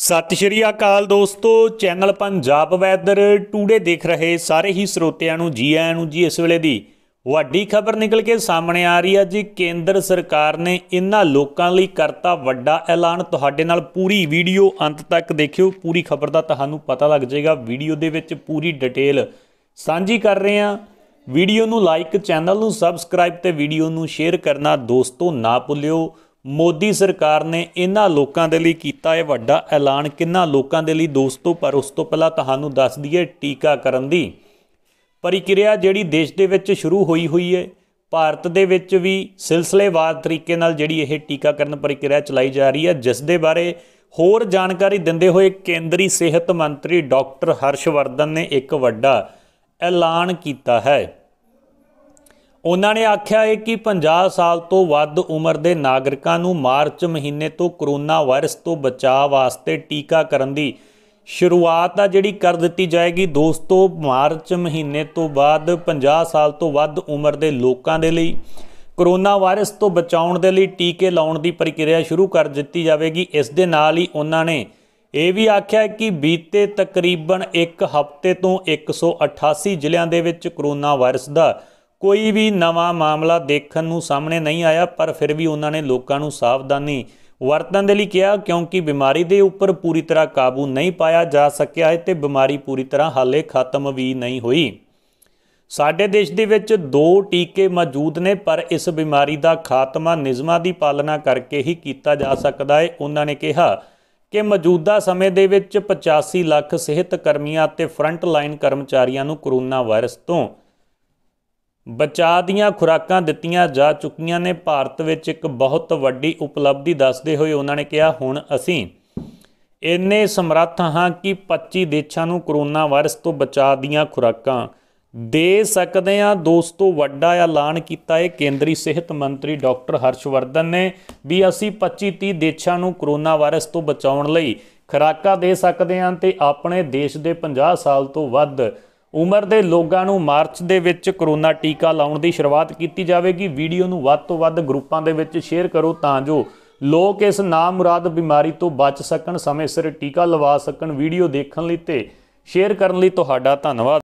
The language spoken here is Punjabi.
ਸਤਿ ਸ਼੍ਰੀ ਅਕਾਲ ਦੋਸਤੋ ਚੈਨਲ ਪੰਜਾਬ ਵੈਦਰ ਟੂਡੇ ਦੇਖ ਰਹੇ ਸਾਰੇ ਹੀ ਸਰੋਤਿਆਂ ਨੂੰ ਜੀ ਆਇਆਂ ਨੂੰ ਜੀ ਇਸ ਵੇਲੇ ਦੀ ਵੱਡੀ ਖਬਰ ਨਿਕਲ ਕੇ ਸਾਹਮਣੇ ਆ ਰਹੀ ਹੈ ਜੀ ਕੇਂਦਰ ਸਰਕਾਰ ਨੇ ਇਹਨਾਂ ਲੋਕਾਂ ਲਈ ਕਰਤਾ ਵੱਡਾ ਐਲਾਨ ਤੁਹਾਡੇ ਨਾਲ ਪੂਰੀ ਵੀਡੀਓ ਅੰਤ ਤੱਕ ਦੇਖਿਓ ਪੂਰੀ ਖਬਰ ਦਾ ਤੁਹਾਨੂੰ ਪਤਾ ਲੱਗ ਜਾਏਗਾ ਵੀਡੀਓ ਦੇ ਵਿੱਚ ਪੂਰੀ ਡਿਟੇਲ ਸਾਂਝੀ ਕਰ ਰਹੇ ਹਾਂ ਵੀਡੀਓ ਨੂੰ ਲਾਈਕ ਚੈਨਲ ਨੂੰ ਸਬਸਕ੍ਰਾਈਬ ਤੇ ਵੀਡੀਓ ਨੂੰ ਸ਼ੇਅਰ ਕਰਨਾ ਦੋਸਤੋ ਨਾ ਭੁੱਲਿਓ ਮੋਦੀ ਸਰਕਾਰ ਨੇ ਇਹਨਾਂ ਲੋਕਾਂ ਦੇ ਲਈ ਕੀਤਾ ਇਹ ਵੱਡਾ ਐਲਾਨ ਕਿੰਨਾ ਲੋਕਾਂ ਦੇ ਲਈ ਦੋਸਤੋ ਪਰ ਉਸ ਤੋਂ ਪਹਿਲਾਂ ਤੁਹਾਨੂੰ ਦੱਸ ਦਈਏ ਟੀਕਾ ਕਰਨ ਦੀ ਪ੍ਰਕਿਰਿਆ ਜਿਹੜੀ ਦੇਸ਼ ਦੇ ਵਿੱਚ ਸ਼ੁਰੂ ਹੋਈ ਹੋਈ ਹੈ ਭਾਰਤ ਦੇ ਵਿੱਚ ਵੀ ਸਿਲਸਿਲੇਵਾਰ ਤਰੀਕੇ ਨਾਲ ਜਿਹੜੀ ਇਹ ਟੀਕਾਕਰਨ ਪ੍ਰਕਿਰਿਆ ਚਲਾਈ ਜਾ ਰਹੀ ਹੈ ਜਿਸ ਦੇ ਬਾਰੇ ਹੋਰ ਜਾਣਕਾਰੀ ਦਿੰਦੇ ਹੋਏ ਕੇਂਦਰੀ ਸਿਹਤ ਮੰਤਰੀ ਡਾਕਟਰ ਹਰਸ਼ਵਰਧਨ ਨੇ ਇੱਕ ਵੱਡਾ ਐਲਾਨ ਕੀਤਾ ਹੈ ਉਹਨਾਂ ਨੇ ਆਖਿਆ ਹੈ ਕਿ 50 ਸਾਲ ਤੋਂ ਵੱਧ ਉਮਰ ਦੇ ਨਾਗਰਿਕਾਂ ਨੂੰ ਮਾਰਚ ਮਹੀਨੇ ਤੋਂ ਕਰੋਨਾ ਵਾਇਰਸ ਤੋਂ ਬਚਾਅ ਵਾਸਤੇ ਟੀਕਾ ਕਰਨ ਦੀ ਸ਼ੁਰੂਆਤ ਆ ਜਿਹੜੀ ਕਰ ਦਿੱਤੀ ਜਾਏਗੀ ਦੋਸਤੋ ਮਾਰਚ ਮਹੀਨੇ ਤੋਂ ਬਾਅਦ 50 ਸਾਲ ਤੋਂ ਵੱਧ ਉਮਰ ਦੇ ਲੋਕਾਂ ਦੇ ਲਈ ਕਰੋਨਾ ਵਾਇਰਸ ਤੋਂ ਬਚਾਉਣ ਦੇ ਲਈ ਟੀਕੇ ਲਾਉਣ ਦੀ ਪ੍ਰਕਿਰਿਆ ਸ਼ੁਰੂ ਕਰ ਦਿੱਤੀ ਜਾਵੇਗੀ ਇਸ ਦੇ ਨਾਲ ਹੀ ਉਹਨਾਂ ਨੇ ਇਹ ਵੀ ਆਖਿਆ ਕਿ ਬੀਤੇ ਤਕਰੀਬਨ 1 ਹਫ਼ਤੇ ਤੋਂ 188 ਜ਼ਿਲ੍ਹਿਆਂ ਦੇ ਵਿੱਚ ਕਰੋਨਾ ਵਾਇਰਸ ਦਾ ਕੋਈ ਵੀ ਨਵਾਂ ਮਾਮਲਾ ਦੇਖਣ ਨੂੰ ਸਾਹਮਣੇ ਨਹੀਂ ਆਇਆ ਪਰ ਫਿਰ ਵੀ ਉਹਨਾਂ ਨੇ ਲੋਕਾਂ ਨੂੰ ਸਾਵਧਾਨੀ ਵਰਤਣ ਦੇ ਲਈ ਕਿਹਾ ਕਿਉਂਕਿ ਬਿਮਾਰੀ ਦੇ ਉੱਪਰ ਪੂਰੀ ਤਰ੍ਹਾਂ ਕਾਬੂ ਨਹੀਂ ਪਾਇਆ ਜਾ ਸਕਿਆ ਹੈ ਤੇ ਬਿਮਾਰੀ ਪੂਰੀ ਤਰ੍ਹਾਂ ਹਾਲੇ ਖਤਮ ਵੀ ਨਹੀਂ ਹੋਈ ਸਾਡੇ ਦੇਸ਼ ਦੇ ਵਿੱਚ ਦੋ ਟੀਕੇ ਮੌਜੂਦ ਨੇ ਪਰ ਇਸ ਬਿਮਾਰੀ ਦਾ ਖਾਤਮਾ ਨਿਯਮਾਂ ਦੀ ਪਾਲਣਾ ਕਰਕੇ ਹੀ ਕੀਤਾ ਜਾ ਸਕਦਾ ਹੈ ਉਹਨਾਂ ਨੇ ਕਿਹਾ ਕਿ ਮੌਜੂਦਾ ਸਮੇਂ ਦੇ ਵਿੱਚ 85 ਲੱਖ ਸਿਹਤ ਕਰਮੀਆਂ ਅਤੇ ਫਰੰਟ ਲਾਈਨ ਕਰਮਚਾਰੀਆਂ ਨੂੰ ਕੋਰੋਨਾ ਵਾਇਰਸ ਤੋਂ ਬਚਾਅ ਦੀਆਂ ਖੁਰਾਕਾਂ ਦਿੱਤੀਆਂ ਜਾ ਚੁੱਕੀਆਂ ਨੇ ਭਾਰਤ ਵਿੱਚ ਇੱਕ ਬਹੁਤ ਵੱਡੀ ਉਪਲਬਧੀ ਦੱਸਦੇ ਹੋਏ ਉਹਨਾਂ ਨੇ ਕਿਹਾ ਹੁਣ ਅਸੀਂ ਇੰਨੇ ਸਮਰੱਥ ਹਾਂ ਕਿ 25 ਦੇਸ਼ਾਂ ਨੂੰ ਕਰੋਨਾ ਵਾਇਰਸ ਤੋਂ ਬਚਾਅ ਦੀਆਂ ਖੁਰਾਕਾਂ ਦੇ ਸਕਦੇ ਆ ਦੋਸਤੋ ਵੱਡਾ ਐਲਾਨ ਕੀਤਾ ਹੈ ਕੇਂਦਰੀ ਸਿਹਤ ਮੰਤਰੀ ਡਾਕਟਰ ਹਰਸ਼ਵਰਧਨ ਨੇ ਵੀ ਅਸੀਂ 25 30 ਦੇਸ਼ਾਂ ਨੂੰ ਕਰੋਨਾ ਵਾਇਰਸ ਤੋਂ ਬਚਾਉਣ ਲਈ ਖਰਾਕਾ ਦੇ ਸਕਦੇ ਆ ਤੇ ਆਪਣੇ ਦੇਸ਼ ਦੇ 50 ਸਾਲ ਤੋਂ ਵੱਧ ਉਮਰ ਦੇ ਲੋਕਾਂ ਨੂੰ ਮਾਰਚ ਦੇ ਵਿੱਚ ਕਰੋਨਾ ਟੀਕਾ ਲਾਉਣ ਦੀ ਸ਼ੁਰੂਆਤ ਕੀਤੀ ਜਾਵੇਗੀ ਵੀਡੀਓ ਨੂੰ ਵੱਧ ਤੋਂ ਵੱਧ ਗਰੁੱਪਾਂ ਦੇ ਵਿੱਚ ਸ਼ੇਅਰ ਕਰੋ ਤਾਂ ਜੋ ਲੋਕ ਇਸ ਨਾਮੁਰਾਦ ਬਿਮਾਰੀ ਤੋਂ ਬਚ ਸਕਣ ਸਮੇਂ ਸਿਰ ਟੀਕਾ ਲਵਾ ਸਕਣ ਵੀਡੀਓ ਦੇਖਣ ਲਈ ਤੇ ਸ਼ੇਅਰ ਕਰਨ ਲਈ ਤੁਹਾਡਾ ਧੰਨਵਾਦ